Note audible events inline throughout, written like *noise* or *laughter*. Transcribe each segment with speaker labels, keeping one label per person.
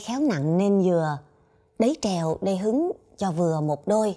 Speaker 1: khéo nặng nên dừa, đấy trèo đầy hứng cho vừa một đôi.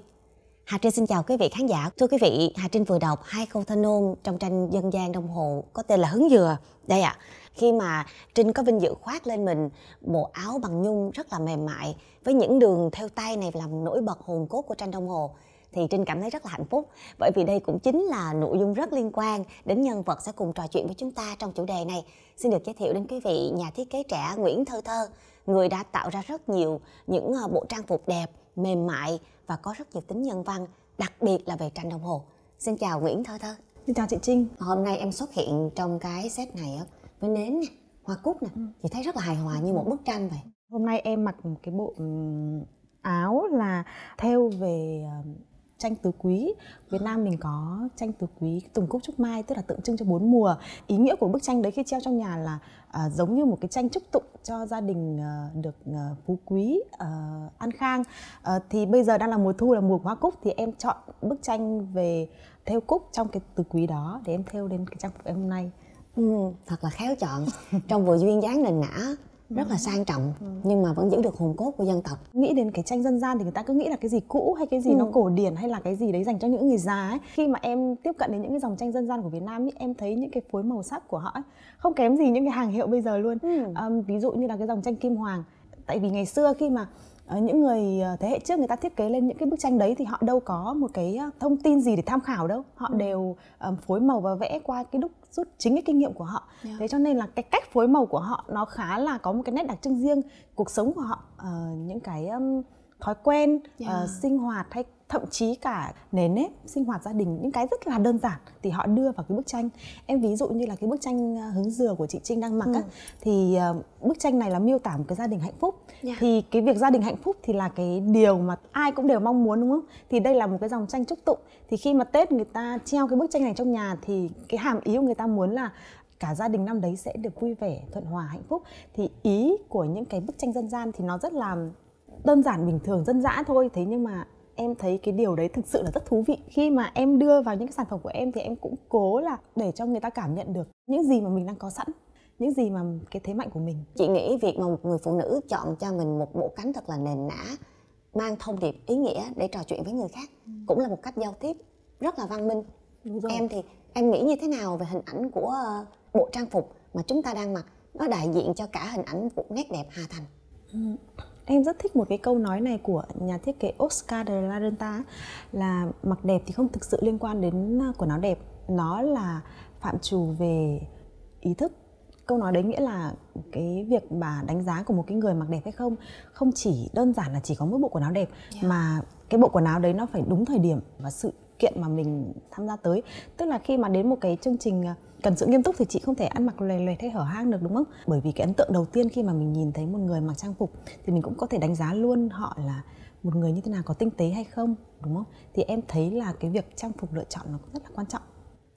Speaker 1: Hà Trinh xin chào quý vị khán giả. Thưa quý vị, Hà Trinh vừa đọc hai câu thơ nôn trong tranh dân gian đồng hồ có tên là Hứng Dừa. Đây ạ, à, khi mà Trinh có vinh dự khoác lên mình bộ áo bằng nhung rất là mềm mại với những đường theo tay này làm nổi bật hồn cốt của tranh đồng hồ thì Trinh cảm thấy rất là hạnh phúc bởi vì đây cũng chính là nội dung rất liên quan đến nhân vật sẽ cùng trò chuyện với chúng ta trong chủ đề này. Xin được giới thiệu đến quý vị nhà thiết kế trẻ Nguyễn Thơ Thơ, người đã tạo ra rất nhiều những ờ, bộ trang phục đẹp, mềm mại và có rất nhiều tính nhân văn, đặc biệt là về tranh đồng hồ. Xin chào Nguyễn Thơ Thơ. Xin chào chị Trinh. Hôm nay em xuất hiện trong cái set này á, với nến nè,
Speaker 2: hoa cúc nè, ừ. chị thấy rất là hài hòa như một bức tranh vậy. Hôm nay em mặc một cái bộ áo là theo về ờ, tranh tứ quý Việt Nam mình có tranh tứ quý tùng cúc trúc mai tức là tượng trưng cho bốn mùa ý nghĩa của bức tranh đấy khi treo trong nhà là à, giống như một cái tranh chúc tụng cho gia đình à, được à, phú quý à, an khang à, thì bây giờ đang là mùa thu là mùa hoa cúc thì em chọn bức tranh về theo cúc trong cái tứ quý đó để em theo lên cái trang phục em hôm nay ừ, thật là khéo chọn trong vừa duyên dáng nền nã rất là sang trọng ừ. nhưng mà vẫn giữ được hồn cốt của dân tộc nghĩ đến cái tranh dân gian thì người ta cứ nghĩ là cái gì cũ hay cái gì ừ. nó cổ điển hay là cái gì đấy dành cho những người già ấy khi mà em tiếp cận đến những cái dòng tranh dân gian của việt nam ấy, em thấy những cái phối màu sắc của họ ấy, không kém gì những cái hàng hiệu bây giờ luôn ừ. um, ví dụ như là cái dòng tranh kim hoàng tại vì ngày xưa khi mà Ờ, những người ờ, thế hệ trước người ta thiết kế lên những cái bức tranh đấy thì họ đâu có một cái ờ, thông tin gì để tham khảo đâu họ ừ. đều um, phối màu và vẽ qua cái đúc rút chính cái kinh nghiệm của họ yeah. thế cho nên là cái cách phối màu của họ nó khá là có một cái nét đặc trưng riêng cuộc sống của họ uh, những cái um, thói quen yeah. uh, sinh hoạt hay thậm chí cả nền nếp sinh hoạt gia đình những cái rất là đơn giản thì họ đưa vào cái bức tranh em ví dụ như là cái bức tranh à, hướng dừa của chị trinh đang mặc ừ. á thì ờ, bức tranh này là miêu tả một cái gia đình hạnh phúc yeah. Dạ. thì cái việc gia đình hạnh phúc thì là cái điều mà ai cũng đều mong muốn đúng không thì đây là một cái dòng tranh chúc tụng thì khi mà tết người ta treo cái bức tranh này trong nhà thì cái hàm ý của người ta muốn là cả gia đình năm đấy sẽ được vui vẻ thuận hòa hạnh phúc thì ý của những cái bức tranh dân gian thì nó rất là đơn giản bình thường dân dã thôi thế nhưng mà em thấy cái điều đấy thực sự là rất thú vị khi mà em đưa vào những cái sản phẩm của em thì em cũng cố là để cho người ta cảm nhận được những gì mà mình đang có sẵn những gì mà cái thế mạnh của mình
Speaker 1: chị nghĩ việc mà một người phụ nữ chọn cho mình một bộ cánh thật là nền nã mang thông điệp ý nghĩa để trò chuyện với người khác ừ. cũng là một cách giao tiếp rất là văn minh em thì em nghĩ như thế nào về hình ảnh của ờ, bộ trang phục mà chúng ta đang mặc
Speaker 2: nó đại diện cho cả hình ảnh của nét đẹp hà thành ừ em rất thích một cái câu nói này của nhà thiết kế Oscar de la Renta là mặc đẹp thì không thực sự liên quan đến à, của áo đẹp nó là phạm trù về ý thức câu nói đấy nghĩa là cái việc mà đánh giá của một cái người mặc đẹp hay không không chỉ đơn giản là chỉ có mỗi bộ quần áo đẹp yeah. mà cái bộ quần áo đấy nó phải đúng thời điểm và sự kiện mà mình tham gia tới tức là khi mà đến một cái chương trình à, cần sự nghiêm túc thì chị không thể ăn mặc lòe lòe thay hở hang được đúng không bởi vì cái ấn tượng đầu tiên khi mà mình nhìn thấy một người mặc trang phục thì mình cũng có thể đánh giá luôn họ là một người như thế nào có tinh tế hay không đúng không thì em thấy là cái việc trang phục lựa chọn nó cũng rất là quan trọng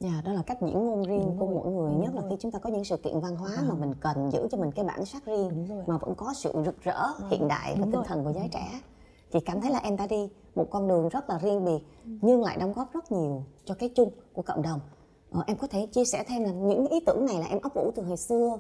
Speaker 2: Dạ, yeah, đó là cách
Speaker 1: diễn ngôn riêng đúng của rồi, mỗi người nhất rồi. là khi chúng ta có những sự kiện văn hóa à. mà mình cần giữ cho mình cái bản sắc riêng mà vẫn có sự rực rỡ đúng. Vâng. hiện đại và tinh thần của giới trẻ chị cảm thấy là em đã đi một con đường rất là riêng biệt nhưng lại đóng góp rất nhiều cho cái chung của cộng đồng ờ, em có thể chia sẻ thêm là những ý tưởng này là em ấp ủ từ hồi xưa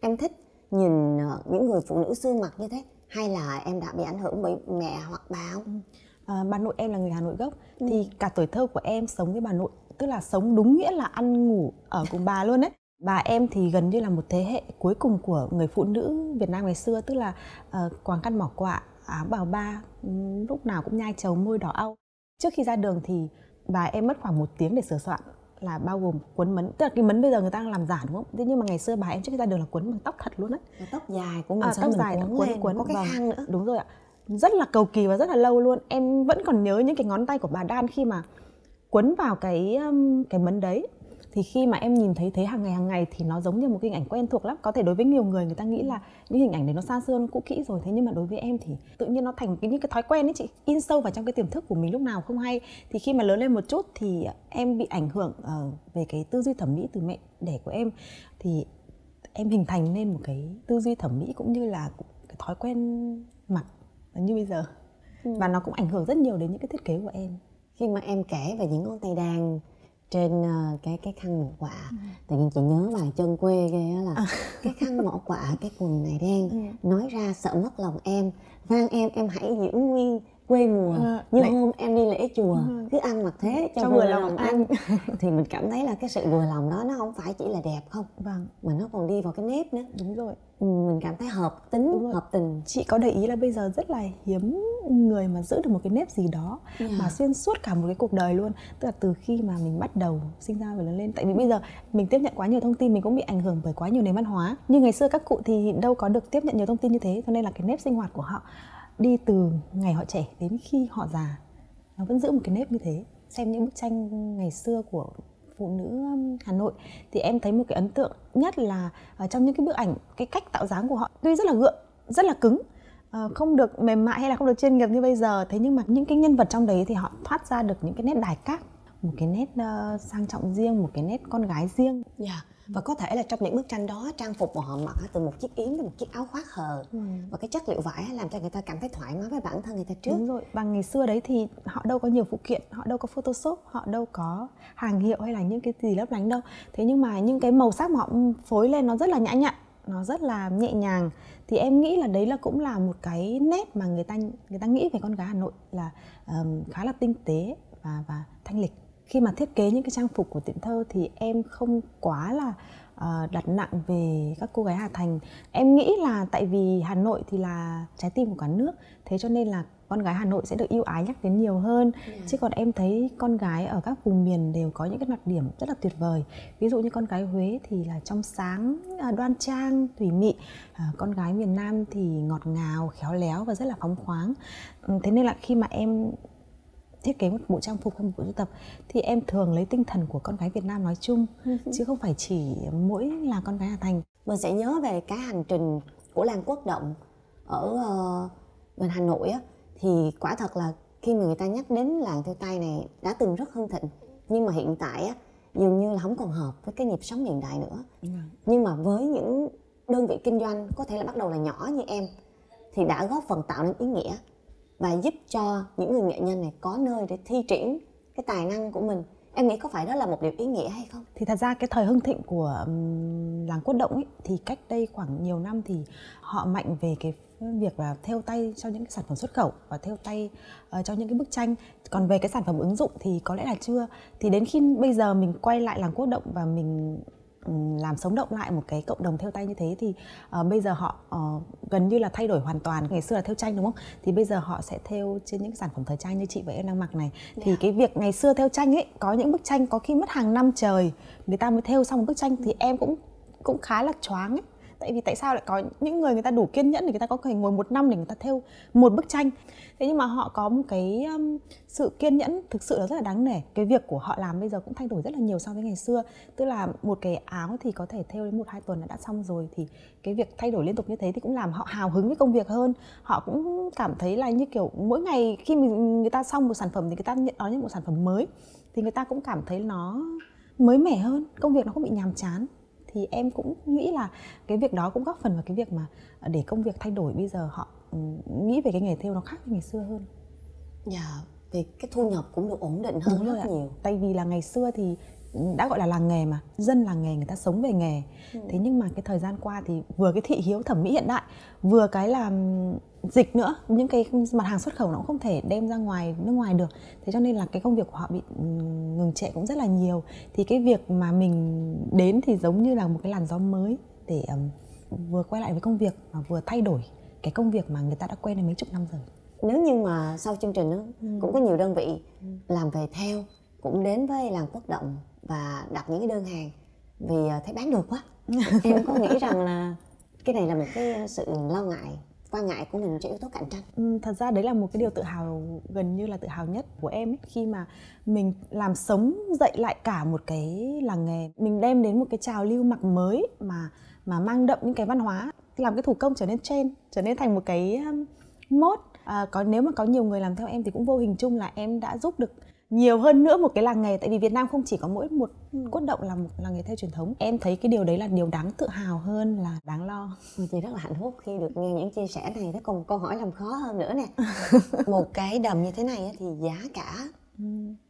Speaker 1: em thích nhìn ờ, những người phụ nữ xưa mặc như thế hay là em đã bị ảnh hưởng bởi mẹ hoặc bà không
Speaker 2: à, bà nội em là người hà nội gốc ừ. thì cả tuổi thơ của em sống với bà nội tức là sống đúng nghĩa là ăn ngủ ở cùng bà luôn đấy bà em thì gần như là một thế hệ cuối cùng của người phụ nữ Việt Nam ngày xưa tức là uh, quàng khăn mỏ quạ áo à, bào ba ừ, lúc nào cũng nhai chấu môi đỏ au trước khi ra đường thì bà em mất khoảng một tiếng để sửa soạn là bao gồm cuốn mấn tức là cái mấn bây giờ người ta đang làm giả đúng không thế nhưng mà ngày xưa bà em trước khi ra đường là cuốn bằng tóc thật luôn á tóc dài của mình à, tóc mình dài quấn cuốn cuốn có cái khăn nữa đúng rồi ạ rất là cầu kỳ và rất là lâu luôn em vẫn còn nhớ những cái ngón tay của bà đan khi mà quấn vào cái cái mấn đấy thì khi mà em nhìn thấy thế hàng ngày hàng ngày thì nó giống như một cái hình ảnh quen thuộc lắm có thể đối với nhiều người người ta nghĩ là những hình ảnh đấy nó xa xưa nó cũ kỹ rồi thế nhưng mà đối với em thì tự nhiên nó thành những cái thói quen ấy chị in sâu vào trong cái tiềm thức của mình lúc nào không hay thì khi mà lớn lên một chút thì em bị ảnh hưởng ờ, về cái tư duy thẩm mỹ từ mẹ đẻ của em thì em hình thành nên một cái tư duy thẩm mỹ cũng như là cái thói quen mặc như bây giờ ừ. và nó cũng ảnh hưởng rất nhiều đến những cái thiết kế của em khi mà em kể về những ngón tay đàn
Speaker 1: trên ờ, cái cái khăn mỏ quả tự nhiên chị nhớ bài chân quê ghê á là à. *laughs* cái khăn mỏ quả cái quần này đen ừ. nói ra sợ mất lòng em van em em hãy giữ nguyên quê mùa à, như lễ... hôm em đi lễ chùa ừ. cứ ăn mặc thế cho, cho vừa lòng, lòng ăn thì mình cảm thấy là cái sự vừa lòng đó nó không phải chỉ là đẹp không vâng mà nó còn đi vào cái nếp nữa
Speaker 2: đúng rồi ừ, mình cảm thấy hợp tính đúng rồi hợp tình chị có để ý là bây giờ rất là hiếm người mà giữ được một cái nếp gì đó yeah. mà xuyên suốt cả một cái cuộc đời luôn tức là từ khi mà mình bắt đầu sinh ra và lớn lên tại vì bây giờ mình tiếp nhận quá nhiều thông tin mình cũng bị ảnh hưởng bởi quá nhiều nền văn hóa như ngày xưa các cụ thì đâu có được tiếp nhận nhiều thông tin như thế cho nên là cái nếp sinh hoạt của họ đi từ ngày họ trẻ đến khi họ già nó vẫn giữ một cái nếp như thế xem những bức tranh ngày xưa của phụ nữ um, Hà Nội thì em thấy một cái ấn tượng nhất là trong những cái bức ảnh cái cách tạo dáng của họ tuy rất là gượng rất là cứng ờ, không được mềm mại hay là không được chuyên nghiệp như bây giờ thế nhưng mà những cái nhân vật trong đấy thì họ thoát ra được những cái nét đài cát một cái nét ờ, sang trọng riêng một cái nét con gái riêng yeah dạ và có thể là trong những bức tranh đó trang phục mà họ mặc từ một chiếc yếm đến một chiếc áo khoác hờ ừ. và cái chất liệu vải làm cho người ta cảm thấy thoải mái với bản thân người ta trước đúng rồi bằng ngày xưa đấy thì họ đâu có nhiều phụ kiện họ đâu có photoshop họ đâu có hàng hiệu hay là những cái gì lấp lánh đâu thế nhưng mà những cái màu sắc mà họ phối lên nó rất là nhã nhặn nó rất là nhẹ nhàng thì em nghĩ là đấy là cũng là một cái nét mà người ta người ta nghĩ về con gái Hà Nội là um, khá là tinh tế và và thanh lịch khi mà thiết kế những cái trang phục của tiệm thơ thì em không quá là uh, đặt nặng về các cô gái Hà Thành. Em nghĩ là tại vì Hà Nội thì là trái tim của cả nước, thế cho nên là con gái Hà Nội sẽ được yêu ái nhắc đến nhiều hơn. Yeah. Dạ. Chứ còn em thấy con gái ở các vùng miền đều có những cái đặc điểm rất là tuyệt vời. Ví dụ như con gái Huế thì là trong sáng, à, đoan trang, thủy mị. À, con gái miền Nam thì ngọt ngào, khéo léo và rất là phóng khoáng. Ừ, thế nên là khi mà em thiết kế một bộ trang phục hay một bộ sưu tập thì em thường lấy tinh thần của con gái Việt Nam nói chung ừ. chứ không phải chỉ mỗi là con gái Hà Thành. Mình sẽ nhớ về
Speaker 1: cái hành trình của Lan Quốc Động ở uh, Hà Nội á thì quả thật là khi mà người ta nhắc đến làng theo tay này đã từng rất hưng thịnh nhưng mà hiện tại á dường như là không còn hợp với cái nhịp sống hiện đại nữa. Dạ. Nhưng mà với những đơn vị kinh doanh có thể là bắt đầu là nhỏ như em thì đã góp phần tạo nên ý nghĩa và giúp cho những người nghệ nhân này có nơi để thi triển cái tài năng của mình em nghĩ có phải đó là
Speaker 2: một điều ý nghĩa hay không thì thật ra cái thời hưng thịnh của làng quốc động ấy thì cách đây khoảng nhiều năm thì họ mạnh về cái việc là theo tay cho những cái sản phẩm xuất khẩu và theo tay uh, cho những cái bức tranh còn về cái sản phẩm ứng dụng thì có lẽ là chưa thì đến khi bây giờ mình quay lại làng quốc động và mình Ừ, làm sống động lại một cái cộng đồng theo tay như thế thì uh, bây giờ họ uh, gần như là thay đổi hoàn toàn ngày xưa là theo tranh đúng không thì bây giờ họ sẽ theo trên những sản phẩm thời trang như chị và em đang mặc này yeah. thì dạ. cái việc ngày xưa theo tranh ấy có những bức tranh có khi mất hàng năm trời người ta mới theo xong một bức tranh thì em cũng cũng khá là choáng ấy tại vì tại sao lại có những người người ta đủ kiên nhẫn để người ta có thể ngồi một năm để người ta thêu một bức tranh thế nhưng mà họ có một cái um, sự kiên nhẫn thực sự là rất là đáng nể cái việc của họ làm bây giờ cũng thay đổi rất là nhiều so với ngày xưa tức là một cái áo thì có thể thêu đến một hai tuần là đã xong rồi thì cái việc thay đổi liên tục như thế thì cũng làm họ hào hứng với công việc hơn họ cũng cảm thấy là như kiểu mỗi ngày khi mình người ta xong một sản phẩm thì người ta nhận đó như một sản phẩm mới thì người ta cũng cảm thấy nó mới mẻ hơn công việc nó không bị nhàm chán thì em cũng nghĩ là cái việc đó cũng góp phần vào cái việc mà à, để công việc thay đổi bây giờ họ ừ, nghĩ về cái nghề theo nó khác với ngày xưa hơn dạ yeah, cái thu nhập cũng được ổn định hơn rất nhiều tại vì là ngày xưa thì đã gọi là làng nghề mà dân làng nghề người ta sống về nghề ừ. thế nhưng mà cái thời gian qua thì vừa cái thị hiếu thẩm mỹ hiện đại vừa cái là dịch nữa những cái mặt hàng xuất khẩu nó cũng không thể đem ra ngoài nước ngoài được thế cho nên là cái công việc của họ bị ừ, ngừng trệ cũng rất là nhiều thì cái việc mà mình đến thì giống như là một cái làn gió mới để um, vừa quay lại với công việc mà vừa thay đổi cái công việc mà người ta đã quen đến mấy chục năm rồi nếu như
Speaker 1: mà sau chương trình đó, ừ. cũng có nhiều đơn vị ừ. làm về theo cũng đến với làng bất động và đặt những cái đơn hàng vì ờ, thấy bán được quá *laughs* em có nghĩ rằng là cái này là một cái sự lo ngại quan ngại của mình cho yếu tố cạnh tranh
Speaker 2: ừ, thật ra đấy là một cái điều tự hào gần như là tự hào nhất của em ấy khi mà mình làm sống dậy lại cả một cái làng nghề mình đem đến một cái trào lưu mặc mới mà mà mang đậm những cái văn hóa làm cái thủ công trở nên trend trở nên thành một cái um, mốt à, có nếu mà có nhiều người làm theo em thì cũng vô hình chung là em đã giúp được nhiều hơn nữa một cái làng nghề tại vì Việt Nam không chỉ có mỗi một ừ. cốt động là một làng nghề theo truyền thống em thấy cái điều đấy là điều đáng tự hào hơn là đáng lo chị rất
Speaker 1: là hạnh phúc khi được nghe những chia sẻ này thế còn câu hỏi làm khó hơn nữa nè *laughs* một cái đầm như thế này thì giá cả
Speaker 2: ừ.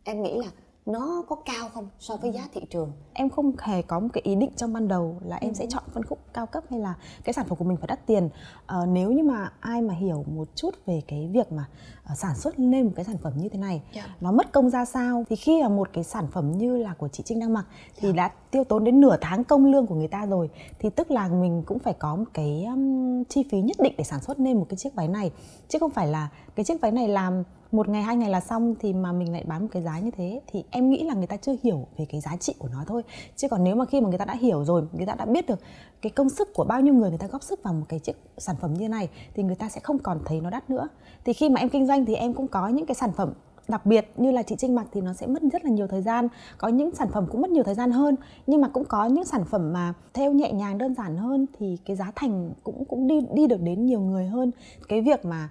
Speaker 2: em nghĩ là nó có cao không so với giá ừ. thị trường em không hề có một cái ý định trong ban đầu là em ừ. sẽ chọn phân khúc cao cấp hay là cái sản phẩm của mình phải đắt tiền à, nếu như mà ai mà hiểu một chút về cái việc mà ờ, sản xuất lên một cái sản phẩm như thế này yeah. Dạ. nó mất công ra sao thì khi mà một cái sản phẩm như là của chị Trinh đang mặc thì yeah. Dạ. đã tiêu tốn đến nửa tháng công lương của người ta rồi thì tức là mình cũng phải có một cái um, chi phí nhất định để sản xuất nên một cái chiếc váy này chứ không phải là cái chiếc váy này làm một ngày hai ngày là xong thì mà mình lại bán một cái giá như thế thì em nghĩ là người ta chưa hiểu về cái giá trị của nó thôi chứ còn nếu mà khi mà người ta đã hiểu rồi người ta đã biết được cái công sức của bao nhiêu người người ta góp sức vào một cái chiếc sản phẩm như này thì người ta sẽ không còn thấy nó đắt nữa thì khi mà em kinh doanh thì em cũng có những cái sản phẩm đặc biệt như là chị Trinh mặc thì nó sẽ mất rất là nhiều thời gian có những sản phẩm cũng mất nhiều thời gian hơn nhưng mà cũng có những sản phẩm mà theo nhẹ nhàng đơn giản hơn thì cái giá thành cũng cũng đi đi được đến nhiều người hơn cái việc mà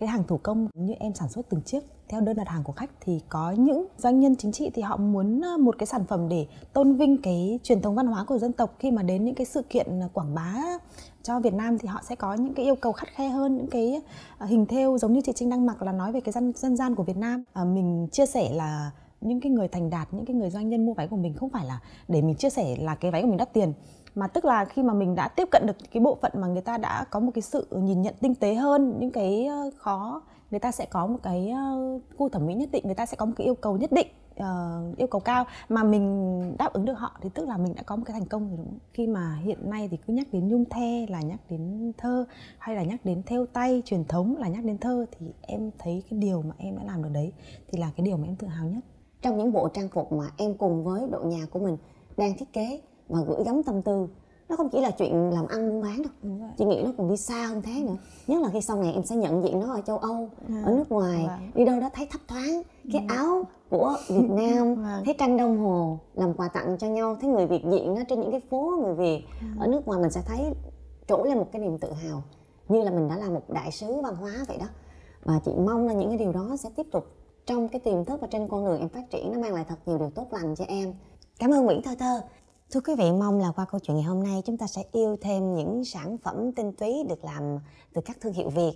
Speaker 2: cái hàng thủ công như em sản xuất từng chiếc theo đơn đặt hàng của khách thì có những doanh nhân chính trị thì họ muốn ờ, một cái sản phẩm để tôn vinh cái truyền thống văn hóa của dân tộc khi mà đến những cái sự kiện ờ, quảng bá cho Việt Nam thì họ sẽ có những cái yêu cầu khắt khe hơn những cái ờ, hình thêu giống như chị Trinh đang mặc là nói về cái dân dân gian của Việt Nam à, mình chia sẻ là những cái người thành đạt những cái người doanh nhân mua váy của mình không phải là để mình chia sẻ là cái váy của mình đắt tiền mà tức là khi mà mình đã tiếp cận được cái bộ phận mà người ta đã có một cái sự nhìn nhận tinh tế hơn những cái ờ, khó người ta sẽ có một cái ờ, gu thẩm mỹ nhất định người ta sẽ có một cái yêu cầu nhất định uh, yêu cầu cao mà mình đáp ứng được họ thì tức là mình đã có một cái thành công rồi đúng không? Khi mà hiện nay thì cứ nhắc đến nhung the là nhắc đến thơ hay là nhắc đến theo tay truyền thống là nhắc đến thơ thì em thấy cái điều mà em đã làm được đấy thì là cái điều mà em tự hào nhất. Trong những bộ trang phục mà em cùng với
Speaker 1: đội nhà của mình đang thiết kế mà gửi gắm tâm tư nó không chỉ là chuyện làm ăn buôn bán đâu chị nghĩ nó còn đi xa hơn thế nữa nhất là khi sau này em sẽ nhận diện nó ở châu âu à, ở nước ngoài vâng. đi đâu đó thấy thấp thoáng cái ừ. áo của việt nam *laughs* vâng. thấy tranh đồng hồ làm quà tặng cho nhau thấy người việt diện ở trên những cái phố người việt ừ. ở nước ngoài mình sẽ thấy trỗi lên một cái niềm tự hào như là mình đã là một đại sứ văn hóa vậy đó và chị mong là những cái điều đó sẽ tiếp tục trong cái tiềm thức và trên con đường em phát triển nó mang lại thật nhiều điều tốt lành cho em cảm ơn nguyễn thơ thơ Thưa quý vị, mong là qua câu chuyện ngày hôm nay chúng ta sẽ yêu thêm những sản phẩm tinh túy được làm từ các thương hiệu Việt